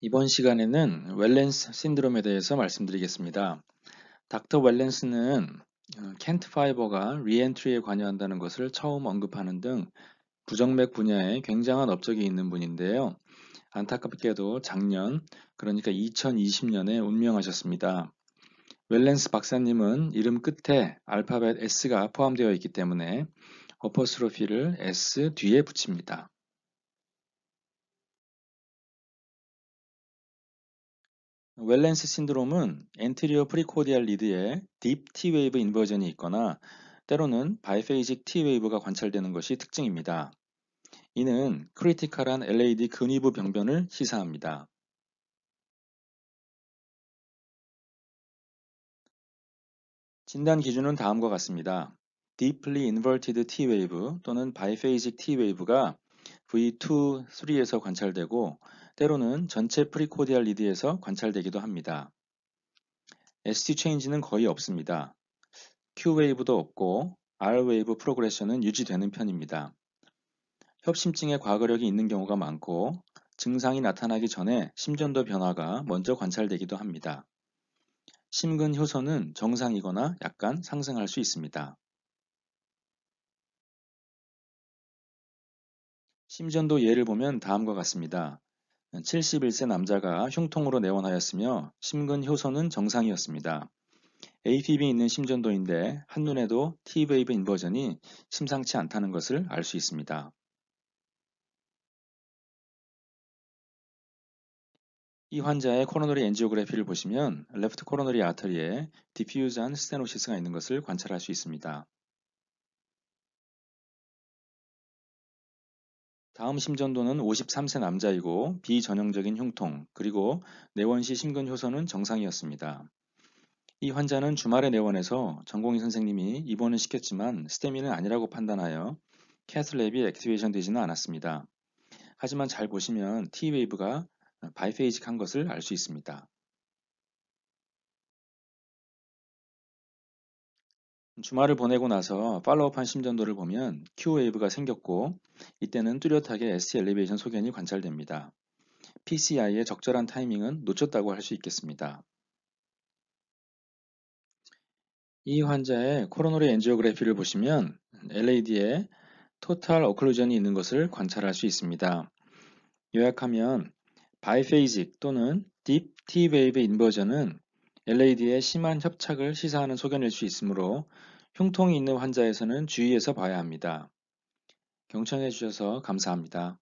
이번 시간에는 웰렌스 신드롬에 대해서 말씀드리겠습니다. 닥터 웰렌스는 어, 켄트 파이버가 리엔트리에 관여한다는 것을 처음 언급하는 등 부정맥 분야에 굉장한 업적이 있는 분인데요. 안타깝게도 작년, 그러니까 2020년에 운명하셨습니다. 웰렌스 박사님은 이름 끝에 알파벳 S가 포함되어 있기 때문에 어퍼스로피를 S 뒤에 붙입니다. 웰렌스 신드롬은 엔트리어 프리코디알 리드에 딥 T웨이브 인버전이 있거나 때로는 바이페이직 T웨이브가 관찰되는 것이 특징입니다. 이는 크리티컬한 LAD 근위부 병변을 시사합니다. 진단 기준은 다음과 같습니다. Deeply Inverted T-Wave 또는 Biphasic T-Wave가 V2, 3에서 관찰되고 때로는 전체 프리코디알 리드에서 관찰되기도 합니다. ST 체인지는 거의 없습니다. Q 웨이브도 없고 R 웨이브 프로그레션은 유지되는 편입니다. 협심증의 과거력이 있는 경우가 많고 증상이 나타나기 전에 심전도 변화가 먼저 관찰되기도 합니다. 심근 효소는 정상이거나 약간 상승할 수 있습니다. 심전도 예를 보면 다음과 같습니다. 71세 남자가 흉통으로 내원하였으며 심근 효소는 정상이었습니다. AFB 있는 심전도인데 한눈에도 T-웨이브 인버전이 심상치 않다는 것을 알 수 있습니다. 이 환자의 코로너리 엔지오그래피를 보시면 레프트 코로너리 아터리에 디퓨즈한 스테노시스가 있는 것을 관찰할 수 있습니다. 다음 심전도는 53세 남자이고 비전형적인 흉통 그리고 내원시 심근효소는 정상이었습니다. 이 환자는 주말에 내원해서 전공의 선생님이 입원을 시켰지만 스테미는 아니라고 판단하여 캐슬랩이 액티베이션 되지는 않았습니다. 하지만 잘 보시면 T웨이브가 바이페이직한 것을 알 수 있습니다. 주말을 보내고 나서 팔로우판 심전도를 보면 Q웨이브가 생겼고 이때는 뚜렷하게 ST e 엘리베이션 소견이 관찰됩니다. PCI의 적절한 타이밍은 놓쳤다고 할 수 있겠습니다. 이 환자의 코로노리 엔지오그래피를 보시면 LAD에 토탈 어클루전이 있는 것을 관찰할 수 있습니다. 요약하면 바이페이직 또는 딥 T-웨이브 인버전은 LAD의 심한 협착을 시사하는 소견일 수 있으므로 흉통이 있는 환자에서는 주의해서 봐야 합니다. 경청해 주셔서 감사합니다.